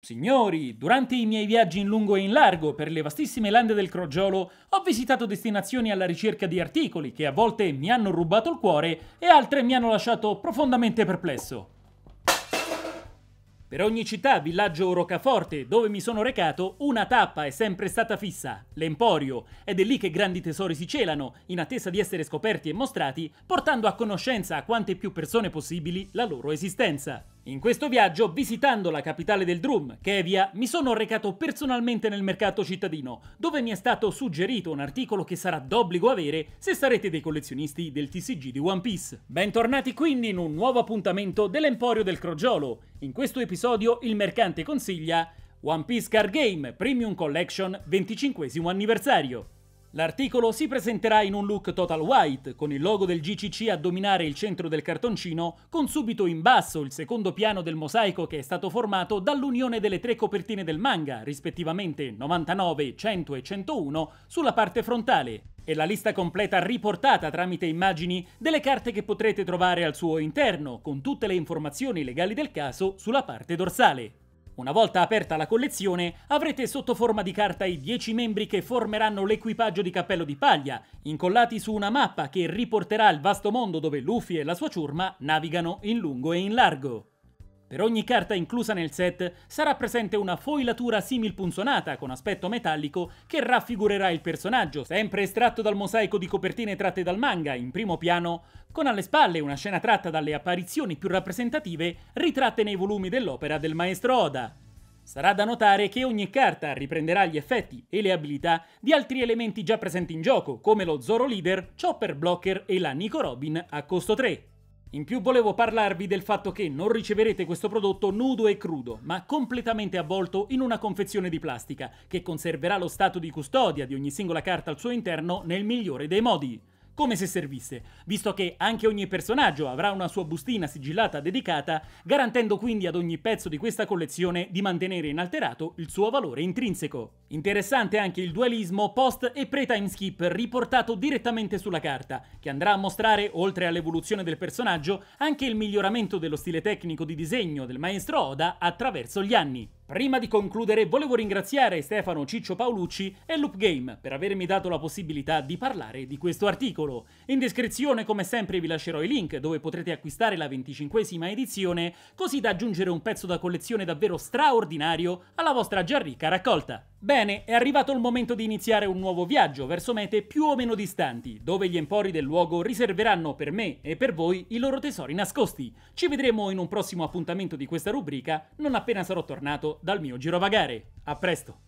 Signori, durante i miei viaggi in lungo e in largo per le vastissime lande del Crogiolo ho visitato destinazioni alla ricerca di articoli che a volte mi hanno rubato il cuore e altre mi hanno lasciato profondamente perplesso. Per ogni città, villaggio o roccaforte dove mi sono recato, una tappa è sempre stata fissa, l'Emporio, ed è lì che grandi tesori si celano, in attesa di essere scoperti e mostrati, portando a conoscenza a quante più persone possibili la loro esistenza. In questo viaggio, visitando la capitale del Drum, Kevia, mi sono recato personalmente nel mercato cittadino, dove mi è stato suggerito un articolo che sarà d'obbligo avere se sarete dei collezionisti del TCG di One Piece. Bentornati quindi in un nuovo appuntamento dell'Emporio del Crogiolo. In questo episodio il mercante consiglia One Piece Card Game Premium Collection 25 anniversario. L'articolo si presenterà in un look total white, con il logo del GCC a dominare il centro del cartoncino, con subito in basso il secondo piano del mosaico che è stato formato dall'unione delle tre copertine del manga, rispettivamente 99, 100 e 101, sulla parte frontale, e la lista completa riportata tramite immagini delle carte che potrete trovare al suo interno, con tutte le informazioni legali del caso sulla parte dorsale. Una volta aperta la collezione, avrete sotto forma di carta i 10 membri che formeranno l'equipaggio di Cappello di Paglia, incollati su una mappa che riporterà il vasto mondo dove Luffy e la sua ciurma navigano in lungo e in largo. Per ogni carta inclusa nel set sarà presente una foilatura similpunzonata con aspetto metallico che raffigurerà il personaggio, sempre estratto dal mosaico di copertine tratte dal manga in primo piano, con alle spalle una scena tratta dalle apparizioni più rappresentative ritratte nei volumi dell'opera del maestro Oda. Sarà da notare che ogni carta riprenderà gli effetti e le abilità di altri elementi già presenti in gioco, come lo Zoro Leader, Chopper Blocker e la Nico Robin a costo 3. In più volevo parlarvi del fatto che non riceverete questo prodotto nudo e crudo, ma completamente avvolto in una confezione di plastica, che conserverà lo stato di custodia di ogni singola carta al suo interno nel migliore dei modi. Come se servisse, visto che anche ogni personaggio avrà una sua bustina sigillata dedicata, garantendo quindi ad ogni pezzo di questa collezione di mantenere inalterato il suo valore intrinseco. Interessante anche il dualismo post e pre-time skip riportato direttamente sulla carta, che andrà a mostrare, oltre all'evoluzione del personaggio, anche il miglioramento dello stile tecnico di disegno del maestro Oda attraverso gli anni. Prima di concludere volevo ringraziare Stefano Ciccio Paolucci e Loop Game per avermi dato la possibilità di parlare di questo articolo. In descrizione come sempre vi lascerò i link dove potrete acquistare la 25esima edizione così da aggiungere un pezzo da collezione davvero straordinario alla vostra già ricca raccolta. Bene, è arrivato il momento di iniziare un nuovo viaggio verso mete più o meno distanti, dove gli empori del luogo riserveranno per me e per voi i loro tesori nascosti. Ci vedremo in un prossimo appuntamento di questa rubrica, non appena sarò tornato dal mio girovagare. A presto!